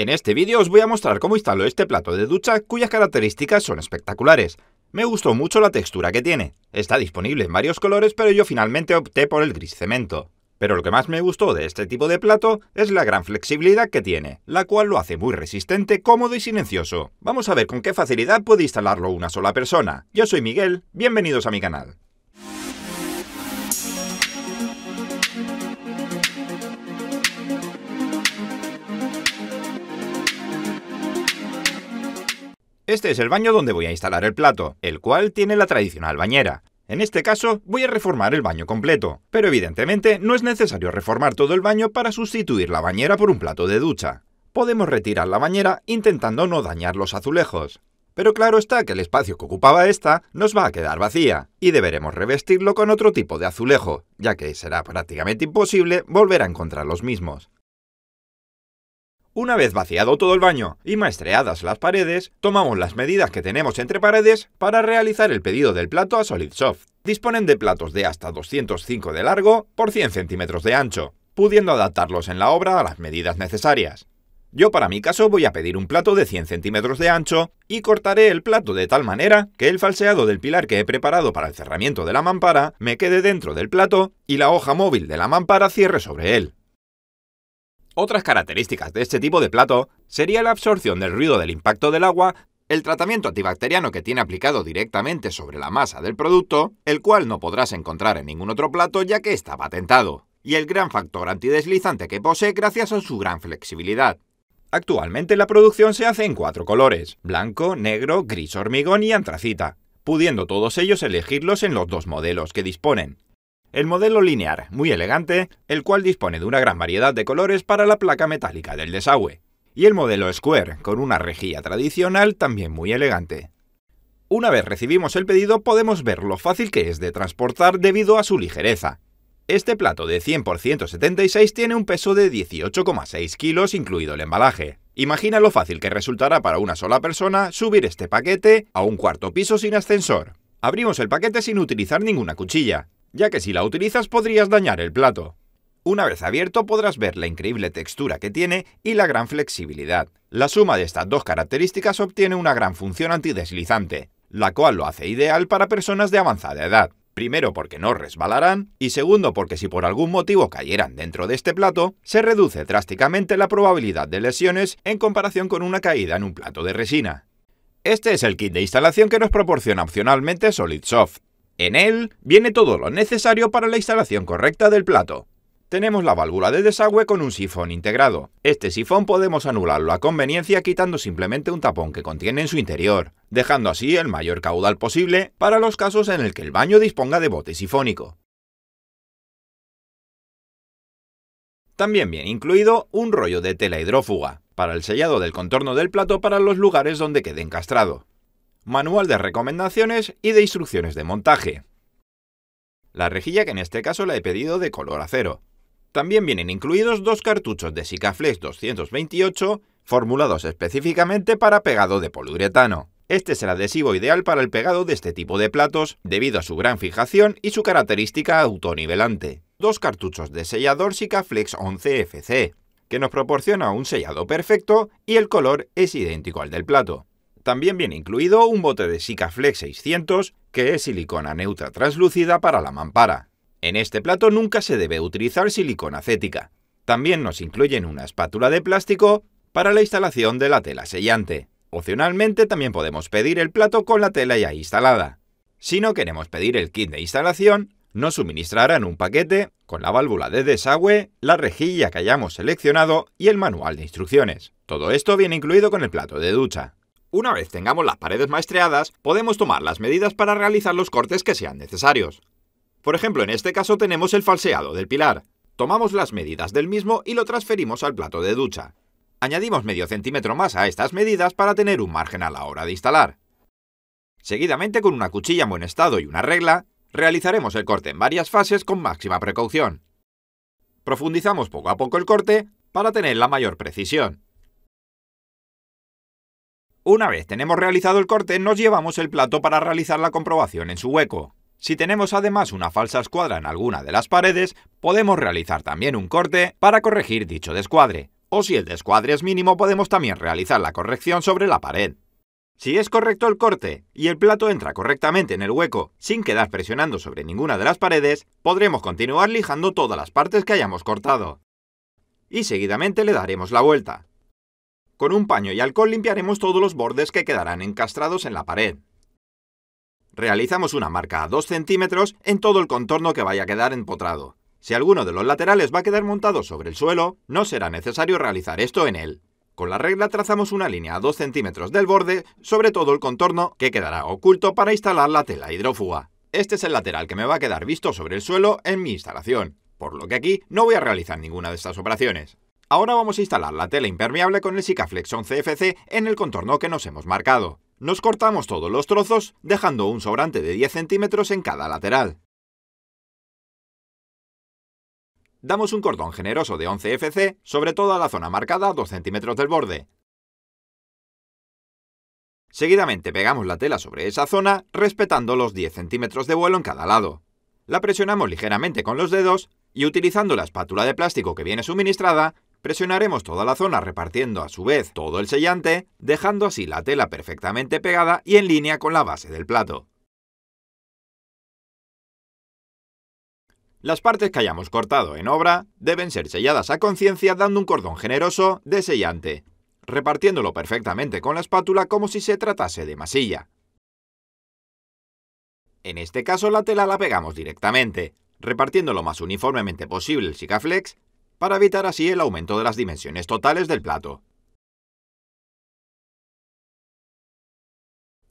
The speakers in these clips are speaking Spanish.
En este vídeo os voy a mostrar cómo instalo este plato de ducha cuyas características son espectaculares. Me gustó mucho la textura que tiene. Está disponible en varios colores pero yo finalmente opté por el gris cemento. Pero lo que más me gustó de este tipo de plato es la gran flexibilidad que tiene, la cual lo hace muy resistente, cómodo y silencioso. Vamos a ver con qué facilidad puede instalarlo una sola persona. Yo soy Miguel, bienvenidos a mi canal. Este es el baño donde voy a instalar el plato, el cual tiene la tradicional bañera. En este caso, voy a reformar el baño completo, pero evidentemente no es necesario reformar todo el baño para sustituir la bañera por un plato de ducha. Podemos retirar la bañera intentando no dañar los azulejos. Pero claro está que el espacio que ocupaba esta nos va a quedar vacía, y deberemos revestirlo con otro tipo de azulejo, ya que será prácticamente imposible volver a encontrar los mismos. Una vez vaciado todo el baño y maestreadas las paredes, tomamos las medidas que tenemos entre paredes para realizar el pedido del plato a SolidSoft. Disponen de platos de hasta 205 de largo por 100 centímetros de ancho, pudiendo adaptarlos en la obra a las medidas necesarias. Yo para mi caso voy a pedir un plato de 100 centímetros de ancho y cortaré el plato de tal manera que el falseado del pilar que he preparado para el cerramiento de la mampara me quede dentro del plato y la hoja móvil de la mampara cierre sobre él. Otras características de este tipo de plato sería la absorción del ruido del impacto del agua, el tratamiento antibacteriano que tiene aplicado directamente sobre la masa del producto, el cual no podrás encontrar en ningún otro plato ya que está patentado, y el gran factor antideslizante que posee gracias a su gran flexibilidad. Actualmente la producción se hace en cuatro colores, blanco, negro, gris hormigón y antracita, pudiendo todos ellos elegirlos en los dos modelos que disponen, el modelo linear, muy elegante, el cual dispone de una gran variedad de colores para la placa metálica del desagüe. Y el modelo square, con una rejilla tradicional también muy elegante. Una vez recibimos el pedido podemos ver lo fácil que es de transportar debido a su ligereza. Este plato de 100% 76 tiene un peso de 18,6 kilos incluido el embalaje. Imagina lo fácil que resultará para una sola persona subir este paquete a un cuarto piso sin ascensor. Abrimos el paquete sin utilizar ninguna cuchilla ya que si la utilizas podrías dañar el plato. Una vez abierto podrás ver la increíble textura que tiene y la gran flexibilidad. La suma de estas dos características obtiene una gran función antideslizante, la cual lo hace ideal para personas de avanzada edad. Primero porque no resbalarán y segundo porque si por algún motivo cayeran dentro de este plato, se reduce drásticamente la probabilidad de lesiones en comparación con una caída en un plato de resina. Este es el kit de instalación que nos proporciona opcionalmente SolidSoft. En él viene todo lo necesario para la instalación correcta del plato. Tenemos la válvula de desagüe con un sifón integrado. Este sifón podemos anularlo a conveniencia quitando simplemente un tapón que contiene en su interior, dejando así el mayor caudal posible para los casos en el que el baño disponga de bote sifónico. También viene incluido un rollo de tela hidrófuga, para el sellado del contorno del plato para los lugares donde quede encastrado manual de recomendaciones y de instrucciones de montaje. La rejilla que en este caso la he pedido de color acero. También vienen incluidos dos cartuchos de Sikaflex 228 formulados específicamente para pegado de poliuretano. Este es el adhesivo ideal para el pegado de este tipo de platos debido a su gran fijación y su característica autonivelante. Dos cartuchos de sellador Sikaflex 11FC, que nos proporciona un sellado perfecto y el color es idéntico al del plato. También viene incluido un bote de SikaFlex 600, que es silicona neutra translúcida para la mampara. En este plato nunca se debe utilizar silicona acética. También nos incluyen una espátula de plástico para la instalación de la tela sellante. Opcionalmente también podemos pedir el plato con la tela ya instalada. Si no queremos pedir el kit de instalación, nos suministrarán un paquete con la válvula de desagüe, la rejilla que hayamos seleccionado y el manual de instrucciones. Todo esto viene incluido con el plato de ducha. Una vez tengamos las paredes maestreadas, podemos tomar las medidas para realizar los cortes que sean necesarios. Por ejemplo, en este caso tenemos el falseado del pilar. Tomamos las medidas del mismo y lo transferimos al plato de ducha. Añadimos medio centímetro más a estas medidas para tener un margen a la hora de instalar. Seguidamente, con una cuchilla en buen estado y una regla, realizaremos el corte en varias fases con máxima precaución. Profundizamos poco a poco el corte para tener la mayor precisión. Una vez tenemos realizado el corte, nos llevamos el plato para realizar la comprobación en su hueco. Si tenemos además una falsa escuadra en alguna de las paredes, podemos realizar también un corte para corregir dicho descuadre. O si el descuadre es mínimo, podemos también realizar la corrección sobre la pared. Si es correcto el corte y el plato entra correctamente en el hueco sin quedar presionando sobre ninguna de las paredes, podremos continuar lijando todas las partes que hayamos cortado. Y seguidamente le daremos la vuelta. Con un paño y alcohol limpiaremos todos los bordes que quedarán encastrados en la pared. Realizamos una marca a 2 centímetros en todo el contorno que vaya a quedar empotrado. Si alguno de los laterales va a quedar montado sobre el suelo, no será necesario realizar esto en él. Con la regla trazamos una línea a 2 centímetros del borde sobre todo el contorno que quedará oculto para instalar la tela hidrófuga. Este es el lateral que me va a quedar visto sobre el suelo en mi instalación, por lo que aquí no voy a realizar ninguna de estas operaciones. Ahora vamos a instalar la tela impermeable con el Sikaflex 11FC en el contorno que nos hemos marcado. Nos cortamos todos los trozos, dejando un sobrante de 10 centímetros en cada lateral. Damos un cordón generoso de 11 FC sobre toda la zona marcada a 2 centímetros del borde. Seguidamente pegamos la tela sobre esa zona, respetando los 10 centímetros de vuelo en cada lado. La presionamos ligeramente con los dedos y utilizando la espátula de plástico que viene suministrada, Presionaremos toda la zona repartiendo a su vez todo el sellante, dejando así la tela perfectamente pegada y en línea con la base del plato. Las partes que hayamos cortado en obra deben ser selladas a conciencia dando un cordón generoso de sellante, repartiéndolo perfectamente con la espátula como si se tratase de masilla. En este caso la tela la pegamos directamente, repartiendo lo más uniformemente posible el Sikaflex para evitar así el aumento de las dimensiones totales del plato.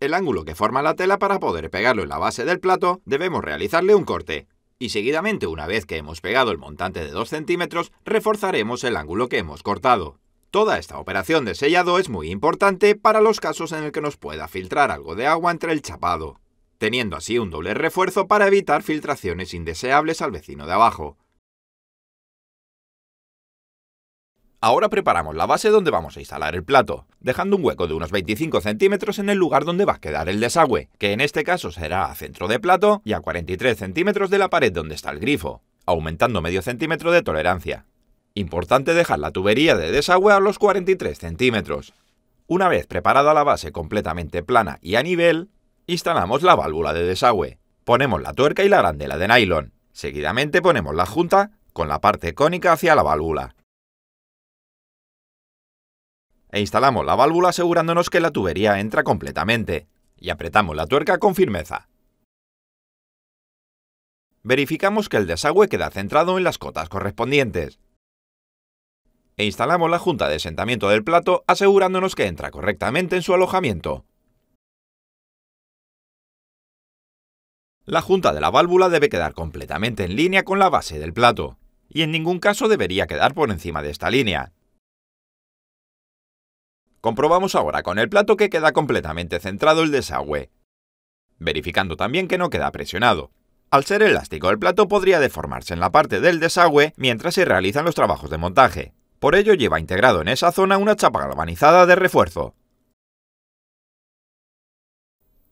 El ángulo que forma la tela para poder pegarlo en la base del plato debemos realizarle un corte, y seguidamente una vez que hemos pegado el montante de 2 centímetros reforzaremos el ángulo que hemos cortado. Toda esta operación de sellado es muy importante para los casos en el que nos pueda filtrar algo de agua entre el chapado, teniendo así un doble refuerzo para evitar filtraciones indeseables al vecino de abajo. Ahora preparamos la base donde vamos a instalar el plato, dejando un hueco de unos 25 centímetros en el lugar donde va a quedar el desagüe, que en este caso será a centro de plato y a 43 centímetros de la pared donde está el grifo, aumentando medio centímetro de tolerancia. Importante dejar la tubería de desagüe a los 43 centímetros. Una vez preparada la base completamente plana y a nivel, instalamos la válvula de desagüe. Ponemos la tuerca y la arandela de nylon. Seguidamente ponemos la junta con la parte cónica hacia la válvula e instalamos la válvula asegurándonos que la tubería entra completamente y apretamos la tuerca con firmeza. Verificamos que el desagüe queda centrado en las cotas correspondientes e instalamos la junta de asentamiento del plato asegurándonos que entra correctamente en su alojamiento. La junta de la válvula debe quedar completamente en línea con la base del plato, y en ningún caso debería quedar por encima de esta línea, Comprobamos ahora con el plato que queda completamente centrado el desagüe, verificando también que no queda presionado. Al ser elástico, el plato podría deformarse en la parte del desagüe mientras se realizan los trabajos de montaje. Por ello lleva integrado en esa zona una chapa galvanizada de refuerzo.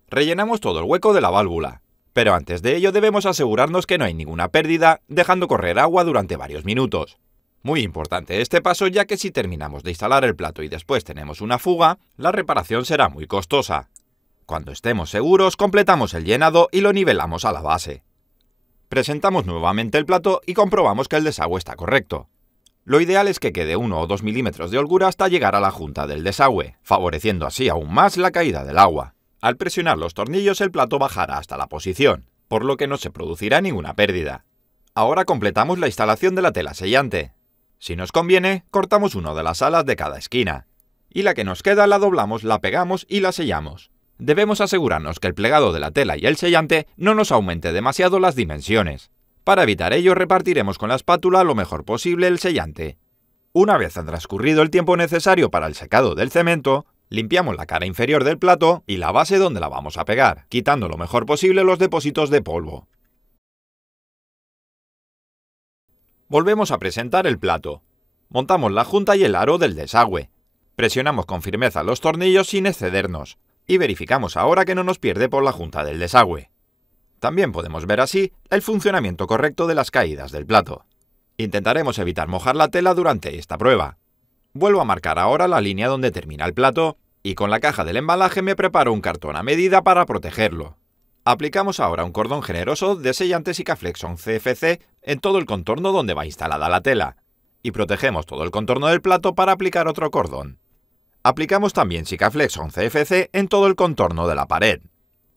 Rellenamos todo el hueco de la válvula, pero antes de ello debemos asegurarnos que no hay ninguna pérdida, dejando correr agua durante varios minutos. Muy importante este paso ya que si terminamos de instalar el plato y después tenemos una fuga, la reparación será muy costosa. Cuando estemos seguros, completamos el llenado y lo nivelamos a la base. Presentamos nuevamente el plato y comprobamos que el desagüe está correcto. Lo ideal es que quede 1 o 2 milímetros de holgura hasta llegar a la junta del desagüe, favoreciendo así aún más la caída del agua. Al presionar los tornillos el plato bajará hasta la posición, por lo que no se producirá ninguna pérdida. Ahora completamos la instalación de la tela sellante. Si nos conviene, cortamos una de las alas de cada esquina. Y la que nos queda la doblamos, la pegamos y la sellamos. Debemos asegurarnos que el plegado de la tela y el sellante no nos aumente demasiado las dimensiones. Para evitar ello repartiremos con la espátula lo mejor posible el sellante. Una vez transcurrido el tiempo necesario para el secado del cemento, limpiamos la cara inferior del plato y la base donde la vamos a pegar, quitando lo mejor posible los depósitos de polvo. Volvemos a presentar el plato. Montamos la junta y el aro del desagüe. Presionamos con firmeza los tornillos sin excedernos. Y verificamos ahora que no nos pierde por la junta del desagüe. También podemos ver así el funcionamiento correcto de las caídas del plato. Intentaremos evitar mojar la tela durante esta prueba. Vuelvo a marcar ahora la línea donde termina el plato y con la caja del embalaje me preparo un cartón a medida para protegerlo. Aplicamos ahora un cordón generoso de sellante y CFC en todo el contorno donde va instalada la tela y protegemos todo el contorno del plato para aplicar otro cordón. Aplicamos también Sikaflexon CFC en todo el contorno de la pared,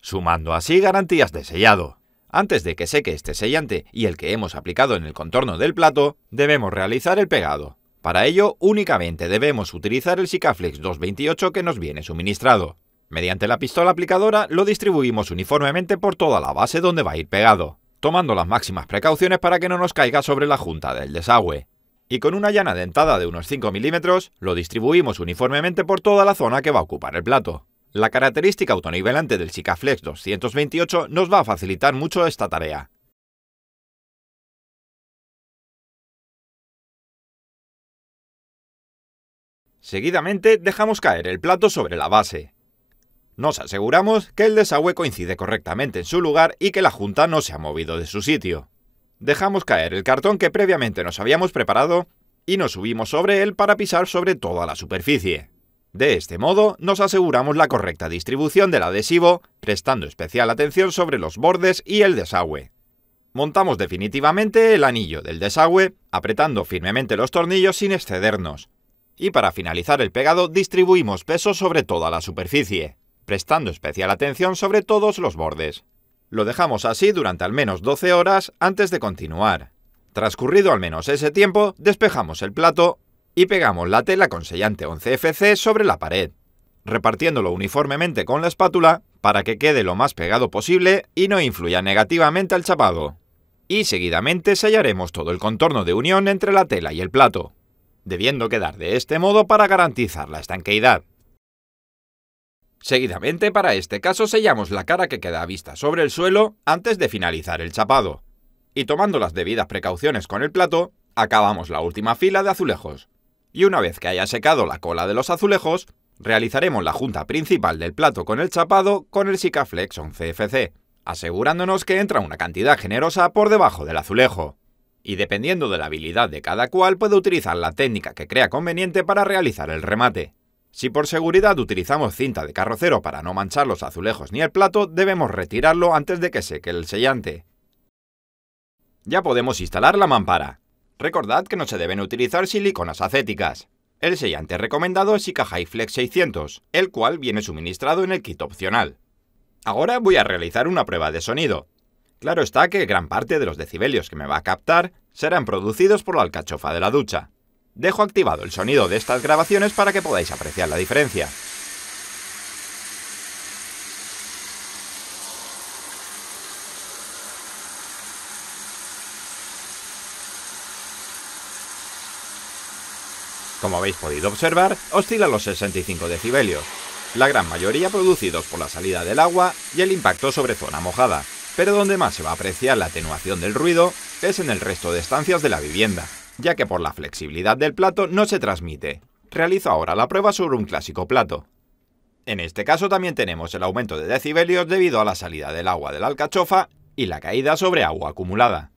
sumando así garantías de sellado. Antes de que seque este sellante y el que hemos aplicado en el contorno del plato, debemos realizar el pegado. Para ello, únicamente debemos utilizar el Sikaflex 228 que nos viene suministrado. Mediante la pistola aplicadora lo distribuimos uniformemente por toda la base donde va a ir pegado, tomando las máximas precauciones para que no nos caiga sobre la junta del desagüe. Y con una llana dentada de unos 5 milímetros, lo distribuimos uniformemente por toda la zona que va a ocupar el plato. La característica autonivelante del Sikaflex 228 nos va a facilitar mucho esta tarea. Seguidamente dejamos caer el plato sobre la base, nos aseguramos que el desagüe coincide correctamente en su lugar y que la junta no se ha movido de su sitio. Dejamos caer el cartón que previamente nos habíamos preparado y nos subimos sobre él para pisar sobre toda la superficie. De este modo, nos aseguramos la correcta distribución del adhesivo, prestando especial atención sobre los bordes y el desagüe. Montamos definitivamente el anillo del desagüe, apretando firmemente los tornillos sin excedernos. Y para finalizar el pegado distribuimos peso sobre toda la superficie prestando especial atención sobre todos los bordes. Lo dejamos así durante al menos 12 horas antes de continuar. Transcurrido al menos ese tiempo, despejamos el plato y pegamos la tela con sellante 11FC sobre la pared, repartiéndolo uniformemente con la espátula para que quede lo más pegado posible y no influya negativamente al chapado. Y seguidamente sellaremos todo el contorno de unión entre la tela y el plato, debiendo quedar de este modo para garantizar la estanqueidad. Seguidamente, para este caso, sellamos la cara que queda vista sobre el suelo antes de finalizar el chapado. Y tomando las debidas precauciones con el plato, acabamos la última fila de azulejos. Y una vez que haya secado la cola de los azulejos, realizaremos la junta principal del plato con el chapado con el Sikaflex 11 CFC, asegurándonos que entra una cantidad generosa por debajo del azulejo. Y dependiendo de la habilidad de cada cual, puede utilizar la técnica que crea conveniente para realizar el remate. Si por seguridad utilizamos cinta de carrocero para no manchar los azulejos ni el plato, debemos retirarlo antes de que seque el sellante. Ya podemos instalar la mampara. Recordad que no se deben utilizar siliconas acéticas. El sellante recomendado es ICA Flex 600, el cual viene suministrado en el kit opcional. Ahora voy a realizar una prueba de sonido. Claro está que gran parte de los decibelios que me va a captar serán producidos por la alcachofa de la ducha. Dejo activado el sonido de estas grabaciones para que podáis apreciar la diferencia. Como habéis podido observar, oscila los 65 decibelios, la gran mayoría producidos por la salida del agua y el impacto sobre zona mojada, pero donde más se va a apreciar la atenuación del ruido es en el resto de estancias de la vivienda, ya que por la flexibilidad del plato no se transmite. Realizo ahora la prueba sobre un clásico plato. En este caso también tenemos el aumento de decibelios debido a la salida del agua de la alcachofa y la caída sobre agua acumulada.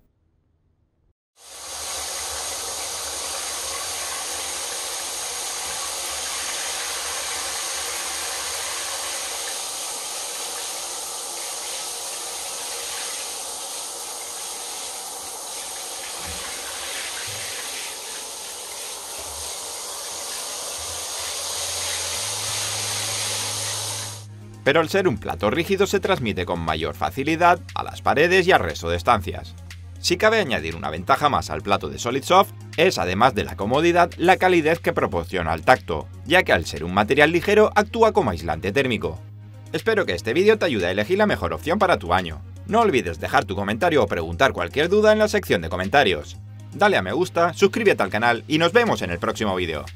pero al ser un plato rígido se transmite con mayor facilidad a las paredes y al resto de estancias. Si cabe añadir una ventaja más al plato de Solid Soft, es además de la comodidad, la calidez que proporciona al tacto, ya que al ser un material ligero actúa como aislante térmico. Espero que este vídeo te ayude a elegir la mejor opción para tu año. No olvides dejar tu comentario o preguntar cualquier duda en la sección de comentarios. Dale a me gusta, suscríbete al canal y nos vemos en el próximo vídeo.